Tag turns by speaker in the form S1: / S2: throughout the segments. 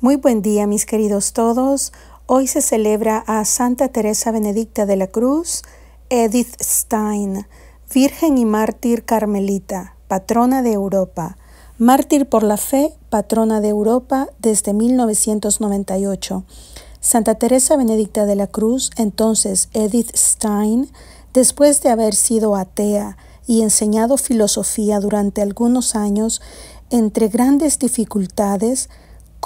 S1: Muy buen día mis queridos todos. Hoy se celebra a Santa Teresa Benedicta de la Cruz, Edith Stein, Virgen y Mártir Carmelita, patrona de Europa, mártir por la fe, patrona de Europa desde 1998. Santa Teresa Benedicta de la Cruz, entonces Edith Stein, después de haber sido atea y enseñado filosofía durante algunos años, entre grandes dificultades,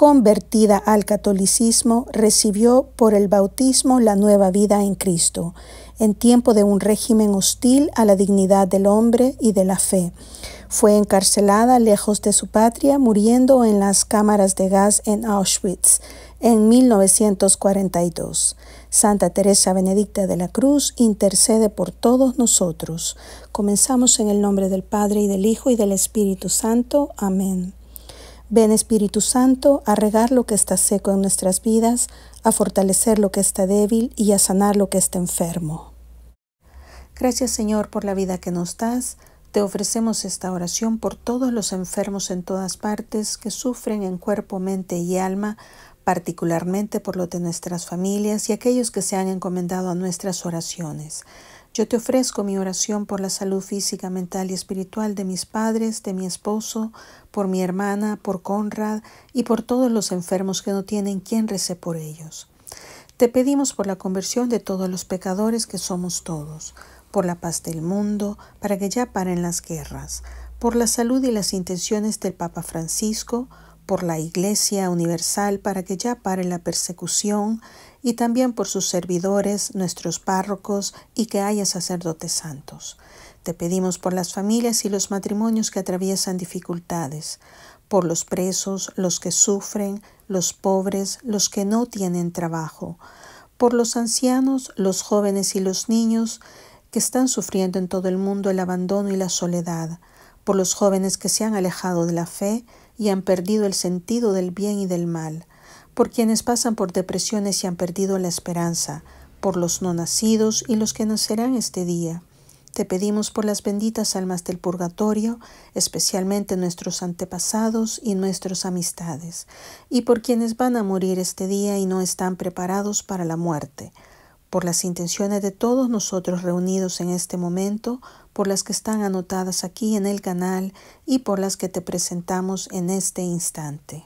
S1: convertida al catolicismo, recibió por el bautismo la nueva vida en Cristo, en tiempo de un régimen hostil a la dignidad del hombre y de la fe. Fue encarcelada lejos de su patria, muriendo en las cámaras de gas en Auschwitz en 1942. Santa Teresa Benedicta de la Cruz intercede por todos nosotros. Comenzamos en el nombre del Padre y del Hijo y del Espíritu Santo. Amén. Ven Espíritu Santo a regar lo que está seco en nuestras vidas, a fortalecer lo que está débil y a sanar lo que está enfermo. Gracias Señor por la vida que nos das. Te ofrecemos esta oración por todos los enfermos en todas partes que sufren en cuerpo, mente y alma, particularmente por los de nuestras familias y aquellos que se han encomendado a nuestras oraciones. Yo te ofrezco mi oración por la salud física, mental y espiritual de mis padres, de mi esposo, por mi hermana, por Conrad y por todos los enfermos que no tienen quien rece por ellos. Te pedimos por la conversión de todos los pecadores que somos todos, por la paz del mundo, para que ya paren las guerras, por la salud y las intenciones del Papa Francisco, por la Iglesia Universal, para que ya pare la persecución y también por sus servidores, nuestros párrocos, y que haya sacerdotes santos. Te pedimos por las familias y los matrimonios que atraviesan dificultades, por los presos, los que sufren, los pobres, los que no tienen trabajo, por los ancianos, los jóvenes y los niños que están sufriendo en todo el mundo el abandono y la soledad, por los jóvenes que se han alejado de la fe y han perdido el sentido del bien y del mal, por quienes pasan por depresiones y han perdido la esperanza, por los no nacidos y los que nacerán este día. Te pedimos por las benditas almas del purgatorio, especialmente nuestros antepasados y nuestras amistades, y por quienes van a morir este día y no están preparados para la muerte, por las intenciones de todos nosotros reunidos en este momento, por las que están anotadas aquí en el canal y por las que te presentamos en este instante.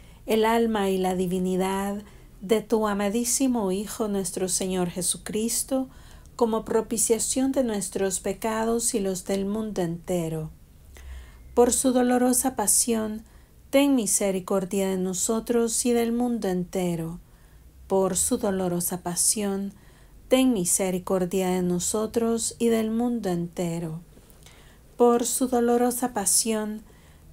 S1: el alma y la divinidad de tu amadísimo Hijo nuestro Señor Jesucristo, como propiciación de nuestros pecados y los del mundo entero. Por su dolorosa pasión, ten misericordia de nosotros y del mundo entero. Por su dolorosa pasión, ten misericordia de nosotros y del mundo entero. Por su dolorosa pasión,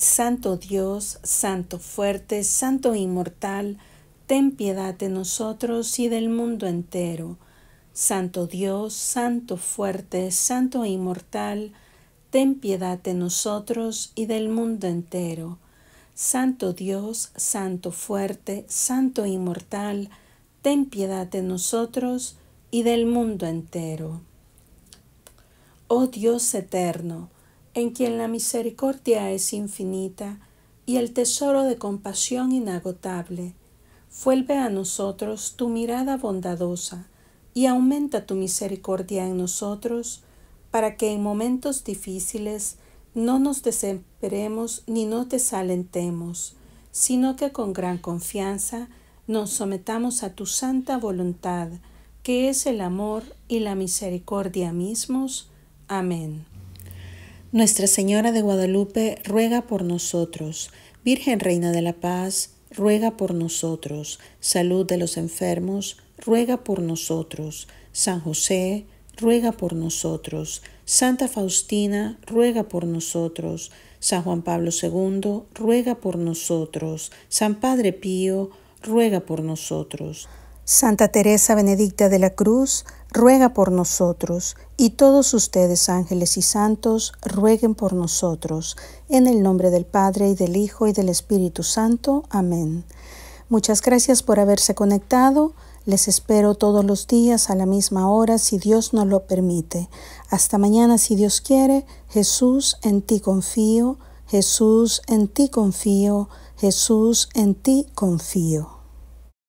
S1: Santo Dios, Santo fuerte, Santo inmortal, ten piedad de nosotros y del mundo entero. Santo Dios, Santo fuerte, Santo inmortal, ten piedad de nosotros y del mundo entero. Santo Dios, Santo fuerte, Santo inmortal, ten piedad de nosotros y del mundo entero. Oh Dios eterno, en quien la misericordia es infinita y el tesoro de compasión inagotable. Vuelve a nosotros tu mirada bondadosa y aumenta tu misericordia en nosotros para que en momentos difíciles no nos desesperemos ni nos desalentemos, sino que con gran confianza nos sometamos a tu santa voluntad, que es el amor y la misericordia mismos. Amén. Nuestra Señora de Guadalupe ruega por nosotros. Virgen Reina de la Paz, ruega por nosotros. Salud de los enfermos, ruega por nosotros. San José, ruega por nosotros. Santa Faustina, ruega por nosotros. San Juan Pablo II, ruega por nosotros. San Padre Pío, ruega por nosotros. Santa Teresa Benedicta de la Cruz, ruega por nosotros, y todos ustedes, ángeles y santos, rueguen por nosotros, en el nombre del Padre, y del Hijo, y del Espíritu Santo. Amén. Muchas gracias por haberse conectado. Les espero todos los días a la misma hora, si Dios nos lo permite. Hasta mañana, si Dios quiere. Jesús, en ti confío. Jesús, en ti confío. Jesús, en ti confío.